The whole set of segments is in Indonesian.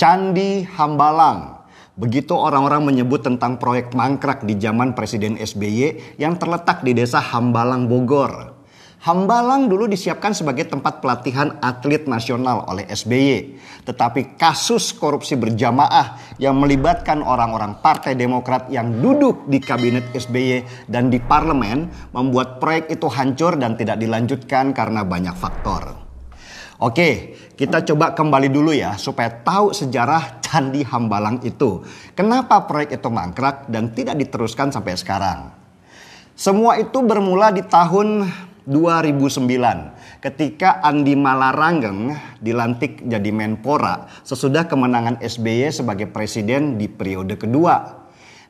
Candi Hambalang. Begitu orang-orang menyebut tentang proyek mangkrak di zaman Presiden SBY yang terletak di desa Hambalang, Bogor. Hambalang dulu disiapkan sebagai tempat pelatihan atlet nasional oleh SBY. Tetapi kasus korupsi berjamaah yang melibatkan orang-orang Partai Demokrat yang duduk di kabinet SBY dan di parlemen membuat proyek itu hancur dan tidak dilanjutkan karena banyak faktor. Oke, kita coba kembali dulu ya supaya tahu sejarah Candi Hambalang itu. Kenapa proyek itu mangkrak dan tidak diteruskan sampai sekarang? Semua itu bermula di tahun 2009 ketika Andi Malarangeng dilantik jadi Menpora sesudah kemenangan SBY sebagai presiden di periode kedua.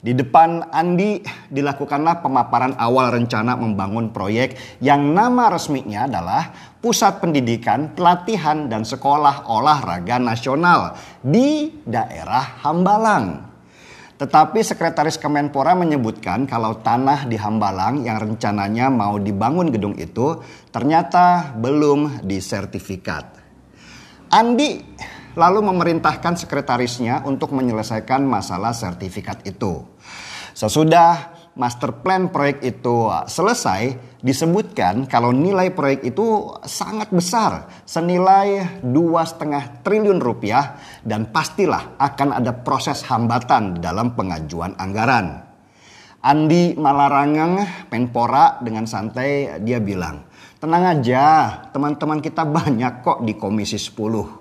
Di depan Andi dilakukanlah pemaparan awal rencana membangun proyek yang nama resminya adalah Pusat Pendidikan, Pelatihan, dan Sekolah Olahraga Nasional di daerah Hambalang. Tetapi Sekretaris Kemenpora menyebutkan kalau tanah di Hambalang yang rencananya mau dibangun gedung itu ternyata belum disertifikat. Andi lalu memerintahkan sekretarisnya untuk menyelesaikan masalah sertifikat itu. Sesudah master plan proyek itu uh, selesai, disebutkan kalau nilai proyek itu sangat besar, senilai 2,5 triliun rupiah, dan pastilah akan ada proses hambatan dalam pengajuan anggaran. Andi Malarangeng Penpora dengan santai dia bilang, tenang aja, teman-teman kita banyak kok di Komisi 10.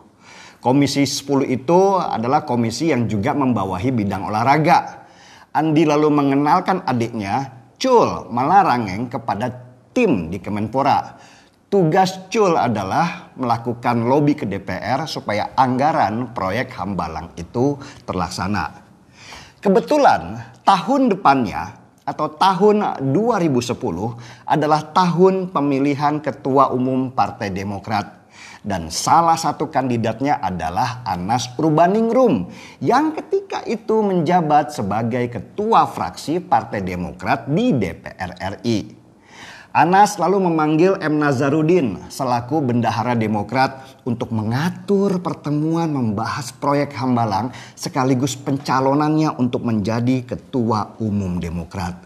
Komisi 10 itu adalah komisi yang juga membawahi bidang olahraga. Andi lalu mengenalkan adiknya, Cul Malarangeng kepada tim di Kemenpora. Tugas Cul adalah melakukan lobby ke DPR supaya anggaran proyek Hambalang itu terlaksana. Kebetulan tahun depannya atau tahun 2010 adalah tahun pemilihan ketua umum Partai Demokrat dan salah satu kandidatnya adalah Anas Urbaningrum yang ketika itu menjabat sebagai ketua fraksi Partai Demokrat di DPR RI. Anas lalu memanggil M. Nazarudin selaku bendahara Demokrat untuk mengatur pertemuan membahas proyek Hambalang sekaligus pencalonannya untuk menjadi ketua umum Demokrat.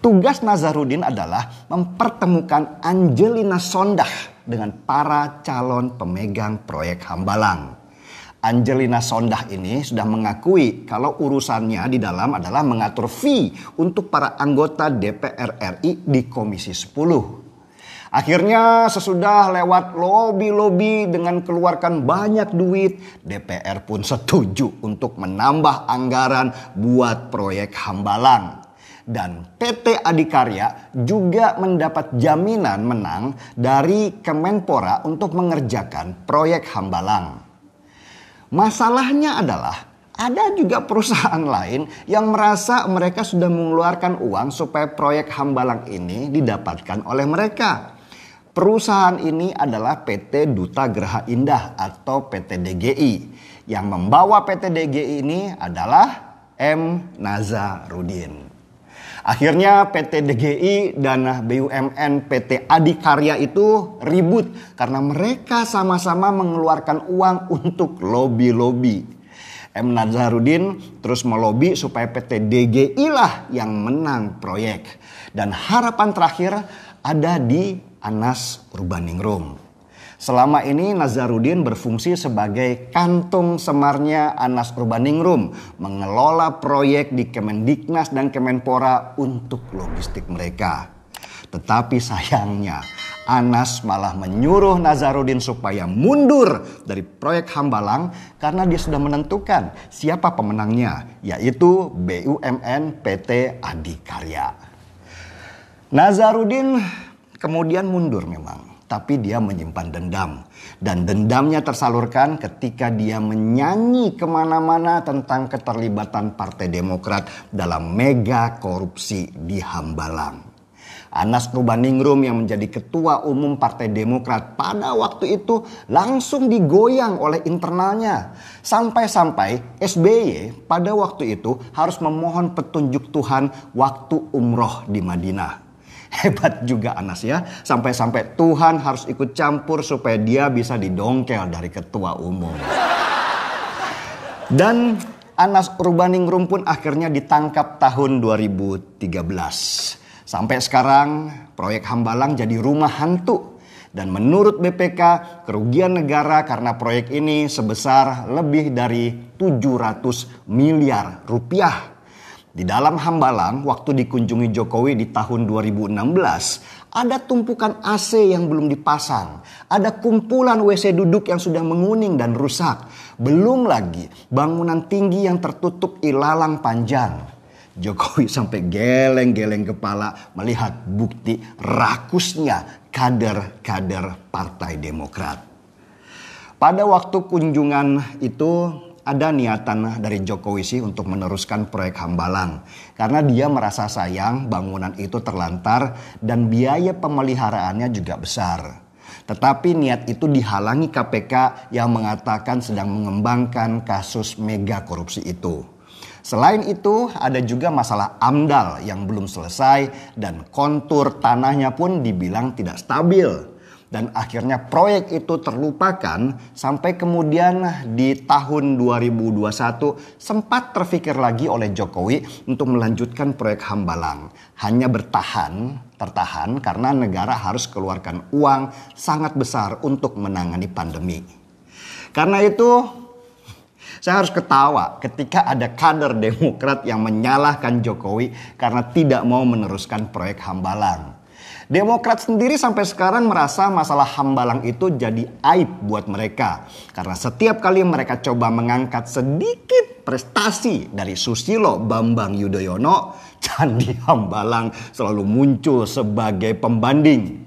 Tugas Nazarudin adalah mempertemukan Angelina Sondah dengan para calon pemegang proyek Hambalang. Angelina Sondah ini sudah mengakui kalau urusannya di dalam adalah mengatur fee untuk para anggota DPR RI di Komisi 10. Akhirnya sesudah lewat lobi-lobi dengan keluarkan banyak duit, DPR pun setuju untuk menambah anggaran buat proyek Hambalang dan PT Adikarya juga mendapat jaminan menang dari Kemenpora untuk mengerjakan proyek Hambalang. Masalahnya adalah ada juga perusahaan lain yang merasa mereka sudah mengeluarkan uang supaya proyek Hambalang ini didapatkan oleh mereka. Perusahaan ini adalah PT Duta Geraha Indah atau PT DGI. Yang membawa PT DGI ini adalah M. Nazarudin. Akhirnya PT DGI dan BUMN PT Adikarya itu ribut karena mereka sama-sama mengeluarkan uang untuk lobi-lobi. M. Nazarudin terus melobi supaya PT DGI lah yang menang proyek. Dan harapan terakhir ada di Anas Urbaningrum. Selama ini Nazarudin berfungsi sebagai kantung semarnya Anas Urbaningrum, mengelola proyek di Kemendiknas dan Kemenpora untuk logistik mereka. Tetapi sayangnya, Anas malah menyuruh Nazarudin supaya mundur dari proyek Hambalang karena dia sudah menentukan siapa pemenangnya, yaitu BUMN PT Adikarya. Nazarudin kemudian mundur memang tapi dia menyimpan dendam. Dan dendamnya tersalurkan ketika dia menyanyi kemana-mana tentang keterlibatan Partai Demokrat dalam mega korupsi di Hambalang. Anas Nubaningrum yang menjadi ketua umum Partai Demokrat pada waktu itu langsung digoyang oleh internalnya. Sampai-sampai SBY pada waktu itu harus memohon petunjuk Tuhan waktu umroh di Madinah. Hebat juga Anas ya. Sampai-sampai Tuhan harus ikut campur supaya dia bisa didongkel dari ketua umum. Dan Anas Urbaningrum pun akhirnya ditangkap tahun 2013. Sampai sekarang proyek Hambalang jadi rumah hantu. Dan menurut BPK, kerugian negara karena proyek ini sebesar lebih dari 700 miliar rupiah. Di dalam Hambalang, waktu dikunjungi Jokowi di tahun 2016, ada tumpukan AC yang belum dipasang. Ada kumpulan WC duduk yang sudah menguning dan rusak. Belum lagi bangunan tinggi yang tertutup ilalang panjang. Jokowi sampai geleng-geleng kepala melihat bukti rakusnya kader-kader Partai Demokrat. Pada waktu kunjungan itu ada niatan dari Jokowi sih untuk meneruskan proyek Hambalang karena dia merasa sayang bangunan itu terlantar dan biaya pemeliharaannya juga besar. Tetapi niat itu dihalangi KPK yang mengatakan sedang mengembangkan kasus mega korupsi itu. Selain itu, ada juga masalah AMDAL yang belum selesai dan kontur tanahnya pun dibilang tidak stabil dan akhirnya proyek itu terlupakan sampai kemudian di tahun 2021 sempat terfikir lagi oleh Jokowi untuk melanjutkan proyek Hambalang. Hanya bertahan, tertahan karena negara harus keluarkan uang sangat besar untuk menangani pandemi. Karena itu saya harus ketawa ketika ada kader Demokrat yang menyalahkan Jokowi karena tidak mau meneruskan proyek Hambalang. Demokrat sendiri sampai sekarang merasa masalah Hambalang itu jadi aib buat mereka. Karena setiap kali mereka coba mengangkat sedikit prestasi dari Susilo Bambang Yudhoyono, Candi Hambalang selalu muncul sebagai pembanding.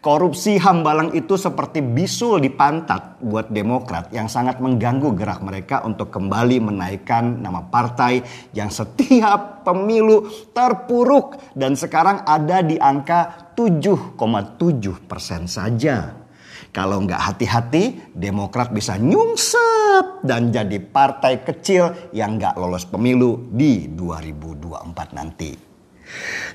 Korupsi Hambalang itu seperti bisul di pantat buat Demokrat yang sangat mengganggu gerak mereka untuk kembali menaikkan nama partai yang setiap pemilu terpuruk dan sekarang ada di angka 7,7 persen saja. Kalau nggak hati-hati, Demokrat bisa nyungsep dan jadi partai kecil yang nggak lolos pemilu di 2024 nanti.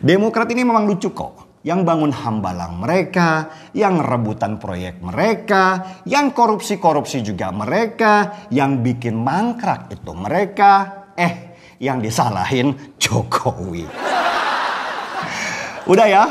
Demokrat ini memang lucu kok. Yang bangun hambalang mereka, yang rebutan proyek mereka, yang korupsi-korupsi juga mereka, yang bikin mangkrak itu mereka. Eh, yang disalahin Jokowi. Udah ya,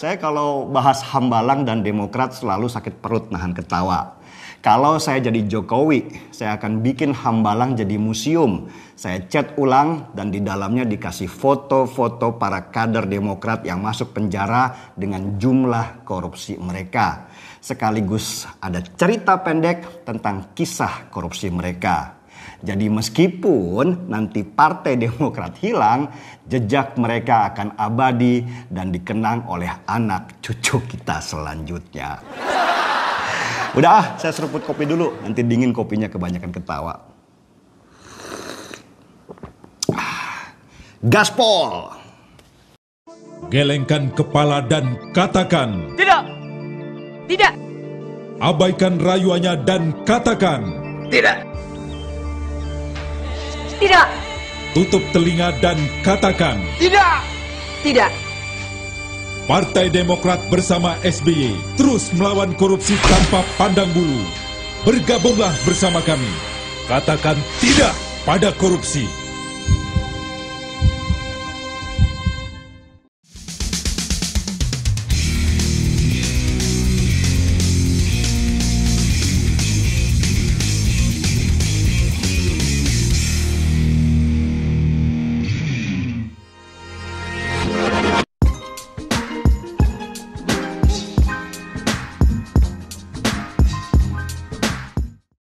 saya kalau bahas Hambalang dan Demokrat selalu sakit perut nahan ketawa. Kalau saya jadi Jokowi, saya akan bikin Hambalang jadi museum. Saya cat ulang dan di dalamnya dikasih foto-foto para kader Demokrat yang masuk penjara dengan jumlah korupsi mereka. Sekaligus ada cerita pendek tentang kisah korupsi mereka. Jadi meskipun nanti Partai Demokrat hilang, jejak mereka akan abadi dan dikenang oleh anak cucu kita selanjutnya. Udah ah, saya seruput kopi dulu. Nanti dingin kopinya kebanyakan ketawa. Ah, gaspol. Gelengkan kepala dan katakan. Tidak. Tidak. Abaikan rayuannya dan katakan. Tidak. Tidak. Tutup telinga dan katakan. Tidak. Tidak. Partai Demokrat bersama SBY terus melawan korupsi tanpa pandang bulu. Bergabunglah bersama kami. Katakan tidak pada korupsi.